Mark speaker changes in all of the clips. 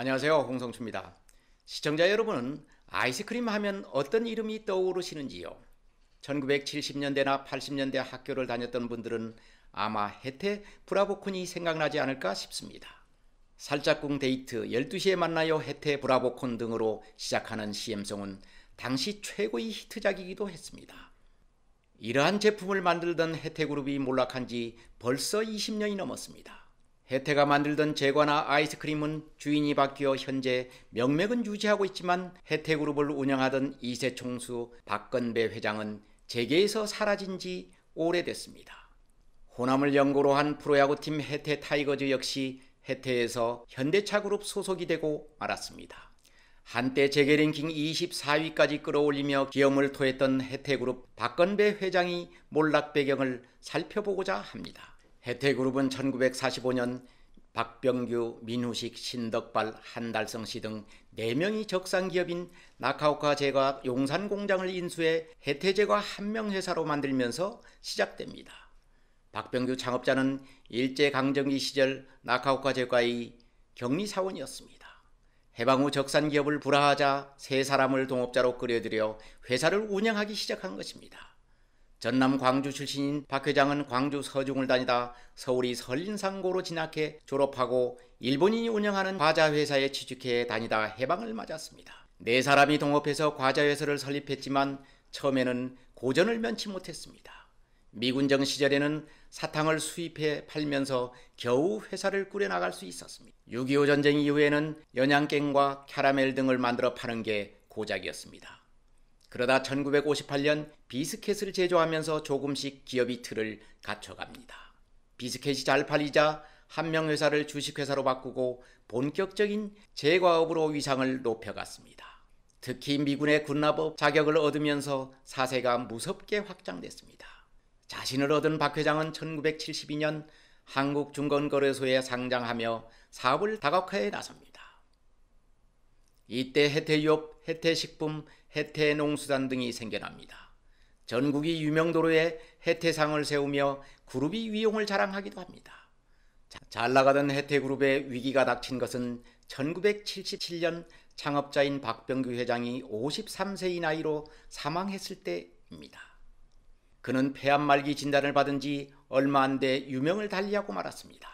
Speaker 1: 안녕하세요. 홍성추입니다. 시청자 여러분은 아이스크림 하면 어떤 이름이 떠오르시는지요? 1970년대나 80년대 학교를 다녔던 분들은 아마 해태 브라보콘이 생각나지 않을까 싶습니다. 살짝꿍 데이트 12시에 만나요 해태 브라보콘 등으로 시작하는 CM송은 당시 최고의 히트작이기도 했습니다. 이러한 제품을 만들던 해태그룹이 몰락한 지 벌써 20년이 넘었습니다. 혜태가 만들던 제과나 아이스크림은 주인이 바뀌어 현재 명맥은 유지하고 있지만 혜태그룹을 운영하던 이세 총수 박건배 회장은 재계에서 사라진 지 오래됐습니다. 호남을 연고로 한 프로야구팀 혜태 타이거즈 역시 혜태에서 현대차그룹 소속이 되고 말았습니다. 한때 재계 랭킹 24위까지 끌어올리며 기염을 토했던 혜태그룹 박건배 회장이 몰락 배경을 살펴보고자 합니다. 혜태그룹은 1945년 박병규, 민우식, 신덕발, 한달성 씨 등 4명이 적상기업인 나카오카 제과 용산공장을 인수해 혜태제과 한명 회사로 만들면서 시작됩니다. 박병규 창업자는 일제강점기 시절 나카오카 제과의 격리사원이었습니다. 해방 후 적산기업을 불화하자 세 사람을 동업자로 끌어들여 회사를 운영하기 시작한 것입니다. 전남 광주 출신인 박 회장은 광주 서중을 다니다 서울이 설린상고로 진학해 졸업하고 일본인이 운영하는 과자회사에 취직해 다니다 해방을 맞았습니다. 네 사람이 동업해서 과자회사를 설립했지만 처음에는 고전을 면치 못했습니다. 미군정 시절에는 사탕을 수입해 팔면서 겨우 회사를 꾸려나갈 수 있었습니다. 6.25 전쟁 이후에는 연양갱과 캐라멜 등을 만들어 파는 게 고작이었습니다. 그러다 1958년 비스켓을 제조하면서 조금씩 기업이 틀을 갖춰갑니다. 비스켓이 잘 팔리자 한 명 회사를 주식회사로 바꾸고 본격적인 제과업으로 위상을 높여갔습니다. 특히 미군의 군납업 자격을 얻으면서 사세가 무섭게 확장됐습니다. 자신을 얻은 박 회장은 1972년 한국중건거래소에 상장하며 사업을 다각화에 나섭니다. 이때 해태유업, 해태식품, 해태 농수단 등이 생겨납니다. 전국이 유명도로에 해태상을 세우며 그룹이 위용을 자랑하기도 합니다. 잘 나가던 해태그룹의 위기가 닥친 것은 1977년 창업자인 박병규 회장이 53세의 나이로 사망했을 때입니다. 그는 폐암 말기 진단을 받은 지 얼마 안 돼 유명을 달리하고 말았습니다.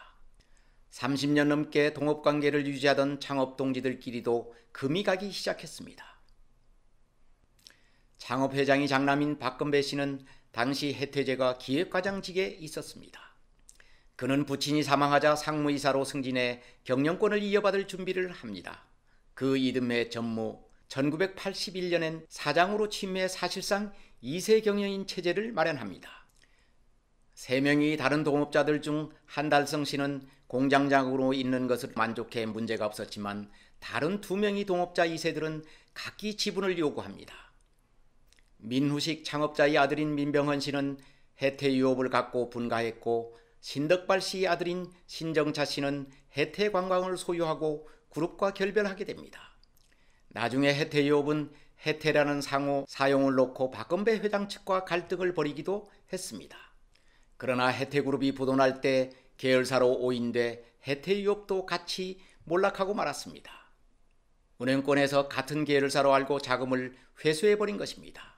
Speaker 1: 30년 넘게 동업 관계를 유지하던 창업 동지들끼리도 금이 가기 시작했습니다. 창업회장이 장남인 박건배 씨는 당시 혜태제가 기획과장직에 있었습니다. 그는 부친이 사망하자 상무이사로 승진해 경영권을 이어받을 준비를 합니다. 그 이듬해 전무 1981년엔 사장으로 취임해 사실상 2세 경영인 체제를 마련합니다. 3명이 다른 동업자들 중 한달성 씨는 공장장으로 있는 것을 만족해 문제가 없었지만 다른 2명이 동업자 2세들은 각기 지분을 요구합니다. 민후식 창업자의 아들인 민병헌 씨는 해태 유업을 갖고 분가했고 신덕발 씨의 아들인 신정차 씨는 해태 관광을 소유하고 그룹과 결별하게 됩니다. 나중에 해태 유업은 해태라는 상호 사용을 놓고 박건배 회장 측과 갈등을 벌이기도 했습니다. 그러나 해태그룹이 부도날 때 계열사로 오인돼 해태유업도 같이 몰락하고 말았습니다. 은행권에서 같은 계열사로 알고 자금을 회수해버린 것입니다.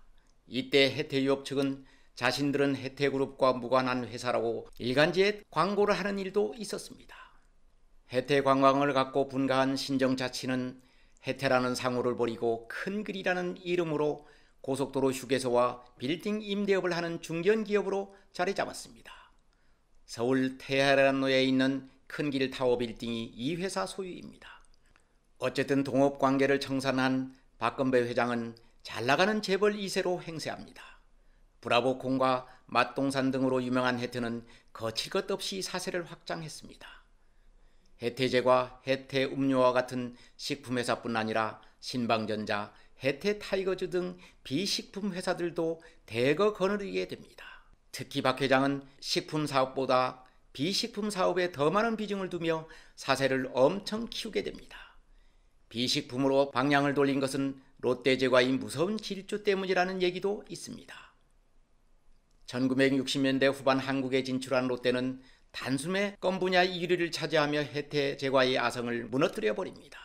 Speaker 1: 이때 혜태유업 측은 자신들은 혜태그룹과 무관한 회사라고 일간지에 광고를 하는 일도 있었습니다. 혜태관광을 갖고 분가한 신정자치는 혜태라는 상호를 버리고 큰글이라는 이름으로 고속도로 휴게소와 빌딩 임대업을 하는 중견기업으로 자리 잡았습니다. 서울 테헤란로에 있는 큰길 타워 빌딩이 이 회사 소유입니다. 어쨌든 동업 관계를 청산한 박건배 회장은 잘 나가는 재벌 2세로 행세합니다 브라보콘과 맛동산 등으로 유명한 해태는 거칠 것 없이 사세를 확장했습니다. 혜태제과혜태 음료와 같은 식품회사뿐 아니라 신방전자, 혜태 타이거즈 등 비식품 회사들도 대거 거느리게 됩니다. 특히 박 회장은 식품 사업보다 비식품 사업에 더 많은 비중을 두며 사세를 엄청 키우게 됩니다. 비식품으로 방향을 돌린 것은 롯데 제과의 무서운 질주 때문이라는 얘기도 있습니다. 1960년대 후반 한국에 진출한 롯데는 단숨에 껌 분야 1위를 차지하며 해태 제과의 아성을 무너뜨려 버립니다.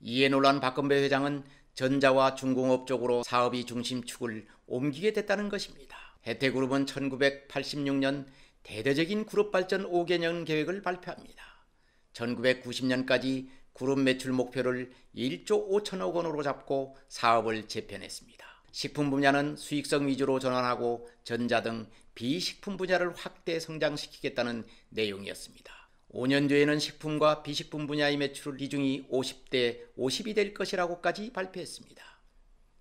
Speaker 1: 이에 놀란 박건배 회장은 전자와 중공업 쪽으로 사업이 중심축을 옮기게 됐다는 것입니다. 해태그룹은 1986년 대대적인 그룹 발전 5개년 계획을 발표합니다. 1990년까지 구름 매출 목표를 1조 5천억 원으로 잡고 사업을 재편했습니다. 식품 분야는 수익성 위주로 전환하고 전자 등 비식품 분야를 확대 성장시키겠다는 내용이었습니다. 5년 뒤에는 식품과 비식품 분야의 매출 비중이 50대 50이 될 것이라고까지 발표했습니다.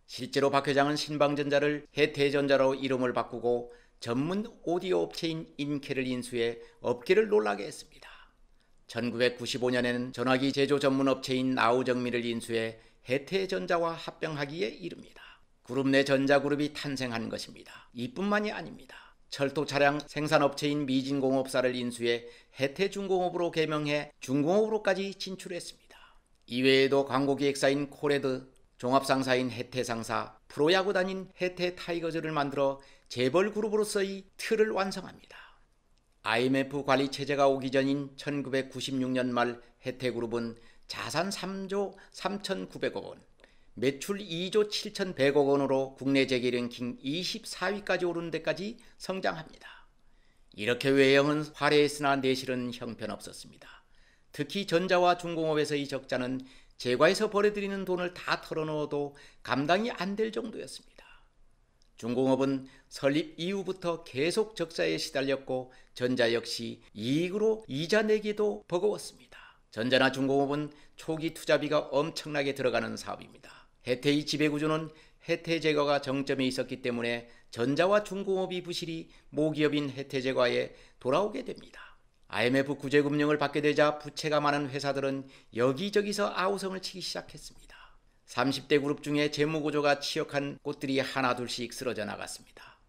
Speaker 1: 실제로 박 회장은 신방전자를 해태전자로 이름을 바꾸고 전문 오디오 업체인 인케를 인수해 업계를 놀라게 했습니다. 1995년에는 전화기 제조 전문 업체인 아우정미를 인수해 해태전자와 합병하기에 이릅니다. 그룹 내 전자그룹이 탄생한 것입니다. 이뿐만이 아닙니다. 철도 차량 생산업체인 미진공업사를 인수해 해태중공업으로 개명해 중공업으로까지 진출했습니다. 이외에도 광고기획사인 코레드, 종합상사인 해태상사, 프로야구단인 해태타이거즈를 만들어 재벌그룹으로서의 틀을 완성합니다. IMF 관리 체제가 오기 전인 1996년 말 혜태그룹은 자산 3조 3,900억 원, 매출 2조 7,100억 원으로 국내 재계 랭킹 24위까지 오른 데까지 성장합니다. 이렇게 외형은 화려했으나 내실은 형편없었습니다. 특히 전자와 중공업에서 이 적자는 재과에서 벌어들이는 돈을 다 털어넣어도 감당이 안 될 정도였습니다. 중공업은 설립 이후부터 계속 적자에 시달렸고 전자 역시 이익으로 이자 내기도 버거웠습니다. 전자나 중공업은 초기 투자비가 엄청나게 들어가는 사업입니다. 해태의 지배구조는 해태 제거가 정점에 있었기 때문에 전자와 중공업이 부실이 모기업인 해태 제거에 돌아오게 됩니다. IMF 구제금융을 받게 되자 부채가 많은 회사들은 여기저기서 아우성을 치기 시작했습니다. 30대 그룹 중에 재무구조가 취약한 꽃들이 하나둘씩 쓰러져 나갔습니다.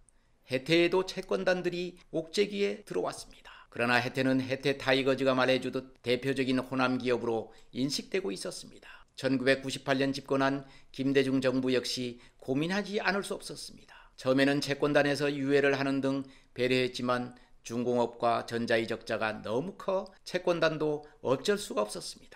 Speaker 1: 혜태에도 채권단들이 옥제기에 들어왔습니다. 그러나 혜태는혜태 타이거즈가 말해주듯 대표적인 호남 기업으로 인식되고 있었습니다. 1998년 집권한 김대중 정부 역시 고민하지 않을 수 없었습니다. 처음에는 채권단에서 유예를 하는 등 배려했지만 중공업과 전자이적자가 너무 커 채권단도 어쩔 수가 없었습니다.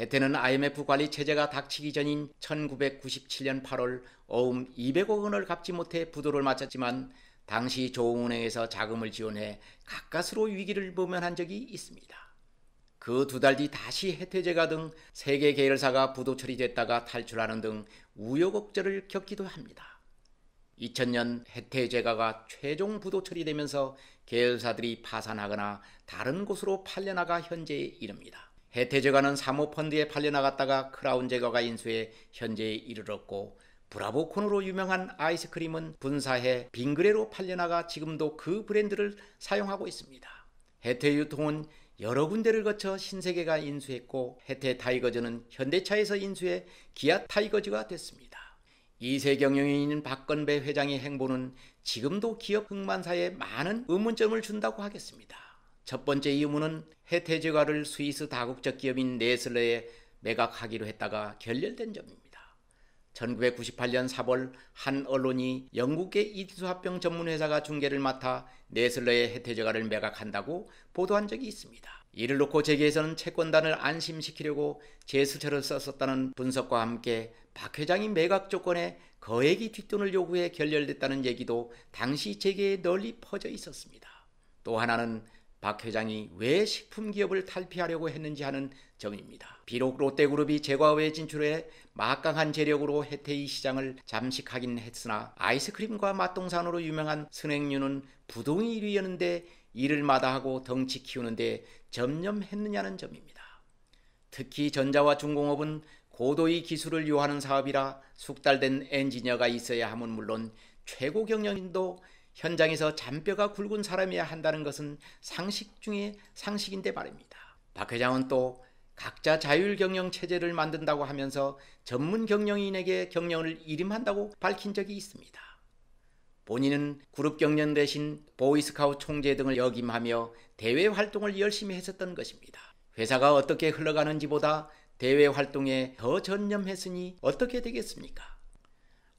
Speaker 1: 해태는 IMF 관리 체제가 닥치기 전인 1997년 8월 어음 200억 원을 갚지 못해 부도를 맞았지만 당시 조은행에서 자금을 지원해 가까스로 위기를 보면한 적이 있습니다. 그 두 달 뒤 다시 해태제가 등 세계 계열사가 부도 처리됐다가 탈출하는 등 우여곡절을 겪기도 합니다. 2000년 해태제가가 최종 부도 처리되면서 계열사들이 파산하거나 다른 곳으로 팔려나가 현재에 이릅니다. 해태제과는 사모펀드에 팔려나갔다가 크라운제과가 인수해 현재에 이르렀고 브라보콘으로 유명한 아이스크림은 분사해 빙그레로 팔려나가 지금도 그 브랜드를 사용하고 있습니다. 해태 유통은 여러 군데를 거쳐 신세계가 인수했고 해태 타이거즈는 현대차에서 인수해 기아 타이거즈가 됐습니다. 2세 경영인 인 박건배 회장의 행보는 지금도 기업 흑만사에 많은 의문점을 준다고 하겠습니다. 첫 번째 의유는 해태제과를 스위스 다국적 기업인 네슬레에 매각하기로 했다가 결렬된 점입니다. 1998년 4월 한 언론이 영국의 이수합병 전문회사가 중계를 맡아 네슬레의 해태제과를 매각한다고 보도한 적이 있습니다. 이를 놓고 재계에서는 채권단을 안심시키려고 제스처를 썼었다는 분석과 함께 박 회장이 매각 조건에 거액이 뒷돈을 요구해 결렬됐다는 얘기도 당시 재계에 널리 퍼져 있었습니다. 또 하나는 박 회장이 왜 식품기업을 탈피하려고 했는지 하는 점입니다. 비록 롯데그룹이 제과외 진출에 막강한 재력으로 해태이 시장을 잠식하긴 했으나 아이스크림과 맛동산으로 유명한 선행류는 부동이 1위였는데 일을 마다하고 덩치 키우는데 점념했느냐는 점입니다. 특히 전자와 중공업은 고도의 기술을 요하는 사업이라 숙달된 엔지니어가 있어야 함은 물론 최고 경영인도 현장에서 잔뼈가 굵은 사람이야 한다는 것은 상식 중에 상식인데 말입니다. 박 회장은 또 각자 자율 경영 체제를 만든다고 하면서 전문 경영인에게 경영을 이름한다고 밝힌 적이 있습니다. 본인은 그룹 경영 대신 보이스카우 총재 등을 역임하며 대외 활동을 열심히 했었던 것입니다. 회사가 어떻게 흘러가는지보다 대외 활동에 더 전념했으니 어떻게 되겠습니까?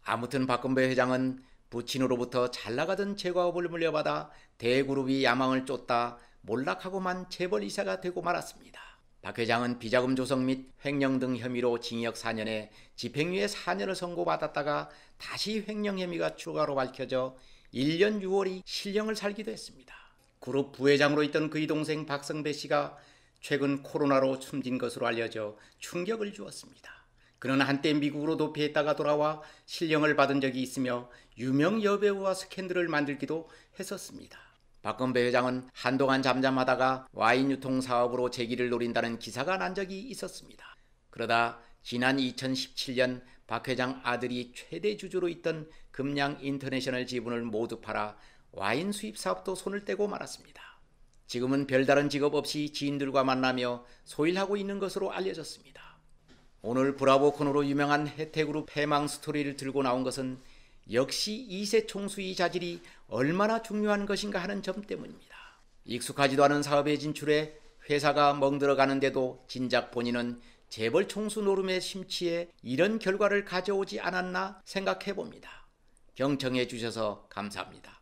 Speaker 1: 아무튼 박건배 회장은 부친으로부터 잘 나가던 제과업을 물려받아 대그룹이 야망을 쫓다 몰락하고만 재벌 이사가 되고 말았습니다. 박 회장은 비자금 조성 및 횡령 등 혐의로 징역 4년에 집행유예 4년을 선고받았다가 다시 횡령 혐의가 추가로 밝혀져 1년 6월이 실형을 살기도 했습니다. 그룹 부회장으로 있던 그의 동생 박성배 씨가 최근 코로나로 숨진 것으로 알려져 충격을 주었습니다. 그는 한때 미국으로 도피했다가 돌아와 실형을 받은 적이 있으며 유명 여배우와 스캔들을 만들기도 했었습니다. 박건배 회장은 한동안 잠잠하다가 와인 유통 사업으로 재기를 노린다는 기사가 난 적이 있었습니다. 그러다 지난 2017년 박 회장 아들이 최대 주주로 있던 금양 인터내셔널 지분을 모두 팔아 와인 수입 사업도 손을 떼고 말았습니다. 지금은 별다른 직업 없이 지인들과 만나며 소일하고 있는 것으로 알려졌습니다. 오늘 브라보 코너로 유명한 혜택그룹 해망 스토리를 들고 나온 것은 역시 이세 총수의 자질이 얼마나 중요한 것인가 하는 점 때문입니다. 익숙하지도 않은 사업에 진출해 회사가 멍들어 가는데도 진작 본인은 재벌 총수 노름의 심취에 이런 결과를 가져오지 않았나 생각해 봅니다. 경청해 주셔서 감사합니다.